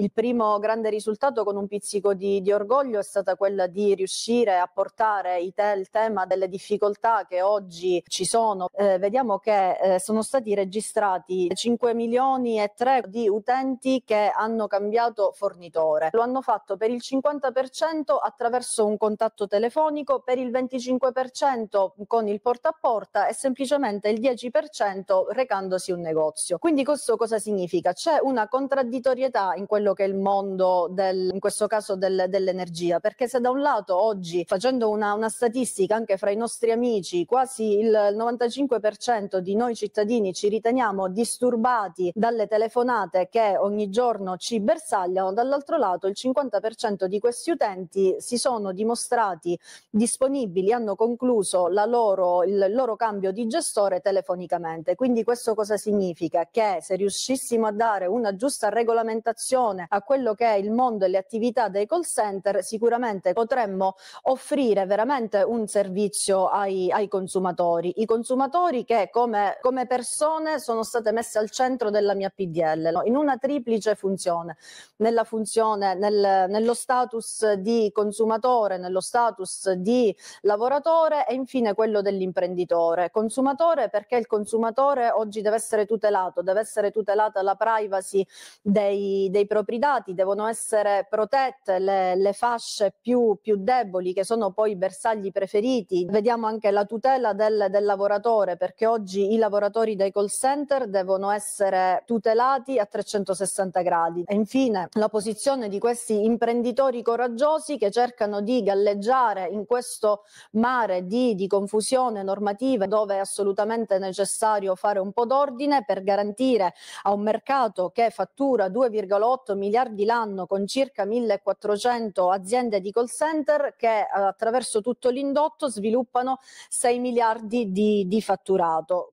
Il primo grande risultato con un pizzico di, di orgoglio è stata quella di riuscire a portare i te, il tema delle difficoltà che oggi ci sono. Eh, vediamo che eh, sono stati registrati 5 milioni e 3 di utenti che hanno cambiato fornitore. Lo hanno fatto per il 50% attraverso un contatto telefonico, per il 25% con il porta a porta e semplicemente il 10% recandosi un negozio. Quindi questo cosa significa? C'è una contraddittorietà in quello quello che è il mondo del, in questo caso del, dell'energia, perché se da un lato oggi facendo una, una statistica anche fra i nostri amici, quasi il 95% di noi cittadini ci riteniamo disturbati dalle telefonate che ogni giorno ci bersagliano, dall'altro lato il 50% di questi utenti si sono dimostrati disponibili, hanno concluso loro, il loro cambio di gestore telefonicamente. Quindi questo cosa significa? Che se riuscissimo a dare una giusta regolamentazione attenzione a quello che è il mondo e le attività dei call center, sicuramente potremmo offrire veramente un servizio ai, ai consumatori. I consumatori che come, come, persone sono state messe al centro della mia PDL, no? in una triplice funzione, nella funzione, nel, nello status di consumatore, nello status di lavoratore e infine quello dell'imprenditore. Consumatore perché il consumatore oggi deve essere tutelato, deve essere tutelata la privacy dei, dei prodotti propri dati, devono essere protette le, le fasce più, più, deboli che sono poi i bersagli preferiti. Vediamo anche la tutela del, del lavoratore perché oggi i lavoratori dei call center devono essere tutelati a 360 gradi. E infine la posizione di questi imprenditori coraggiosi che cercano di galleggiare in questo mare di, di confusione normativa dove è assolutamente necessario fare un po' d'ordine per garantire a un mercato che fattura 2,8 8 miliardi l'anno con circa 1400 aziende di call center che eh, attraverso tutto l'indotto sviluppano 6 miliardi di, di fatturato.